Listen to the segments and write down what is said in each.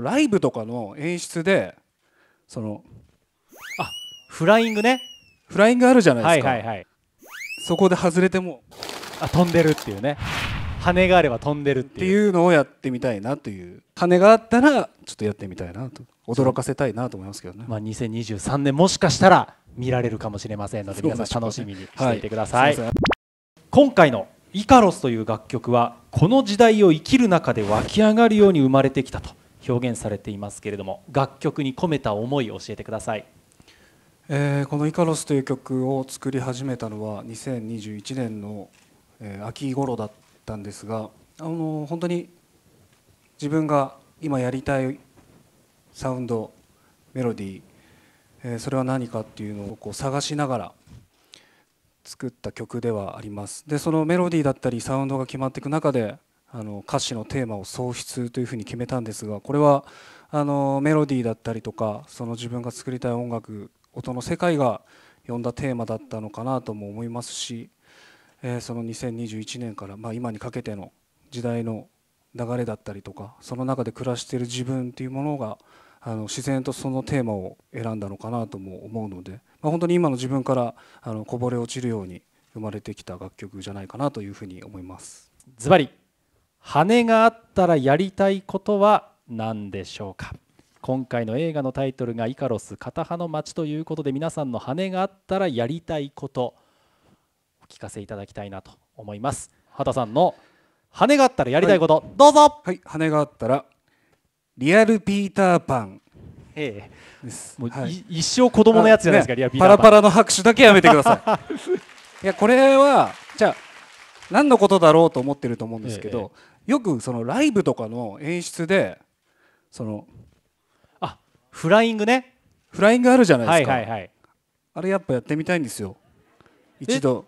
ライブとかの演出でそのあフライングねフライングあるじゃないですか、はいはいはい、そこで外れてもあ飛んでるっていうね羽があれば飛んでるっていうのをやってみたいなという羽があったらちょっとやってみたいなと驚かせたいなと思いますけどね、まあ、2023年もしかしたら見られるかもしれませんので皆さん楽しみにしていてください、はい、今回の「イカロス」という楽曲はこの時代を生きる中で湧き上がるように生まれてきたと表現されていますけれども楽曲に込めた思いを教えてください、えー、この「イカロス」という曲を作り始めたのは2021年の、えー、秋頃だったんですが、あのー、本当に自分が今やりたいサウンドメロディー、えー、それは何かっていうのをこう探しながら作った曲ではありますでそのメロディーだったりサウンドが決まっていく中であの歌詞のテーマを喪失というふうに決めたんですがこれはあのメロディーだったりとかその自分が作りたい音楽音の世界が呼んだテーマだったのかなとも思いますし、えー、その2021年から、まあ、今にかけての時代の流れだったりとかその中で暮らしている自分というものがあの自然とそのテーマを選んだのかなとも思うので、まあ、本当に今の自分からあのこぼれ落ちるように生まれてきた楽曲じゃないかなというふうに思います。ズバリ羽があったらやりたいことは何でしょうか今回の映画のタイトルが「イカロス片羽の町」ということで皆さんの羽があったらやりたいことお聞かせいただきたいなと思います畑さんの羽があったらやりたいこと、はい、どうぞはい羽があったらリアルピーターパンええもう、はい、一生子供のやつじゃないですか、ね、パパラパラの拍手だけやめてください いやこれはじゃあ何のことだろうと思ってると思うんですけど、ええよくそのライブとかの演出でそのあフライングねフライングあるじゃないですか、はいはいはい、あれやっぱやってみたいんですよ一度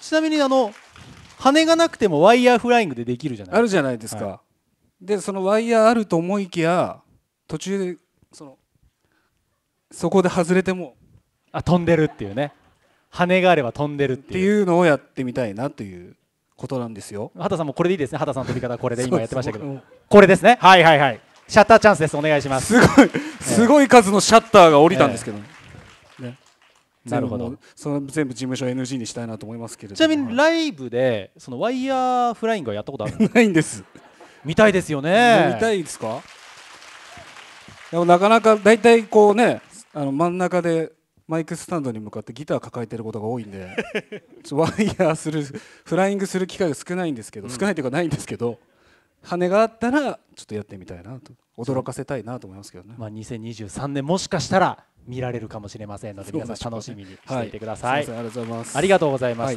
ちなみにあの羽がなくてもワイヤーフライングでできるじゃないあるじゃないですか、はい、でそのワイヤーあると思いきや途中でそのそこで外れてもあ飛んでるっていうね羽があれば飛んでるっていうっていうのをやってみたいなということなんですよ畑さんもこれでいいですね畑さんの取り方これで今やってましたけどこれですねはいはいはいシャッターチャンスですお願いしますすごい、すごい数のシャッターが降りたんですけど、ねなるほどその全部事務所 NG にしたいなと思いますけどちなみにライブでそのワイヤーフライングはやったことあるないんです見たいですよね見たいですかでもなかなかだいたいこうねあの真ん中でマイクスタンドに向かってギター抱えてることが多いんで ワイヤーするフライングする機会が少ないんですけど、うん、少ないというかないんですけど羽があったらちょっとやってみたいなと驚かせたいなと思いますけどね、まあ、2023年もしかしたら見られるかもしれませんので皆さん楽しみにしていてください、ありがとうございますありがとうございました、はい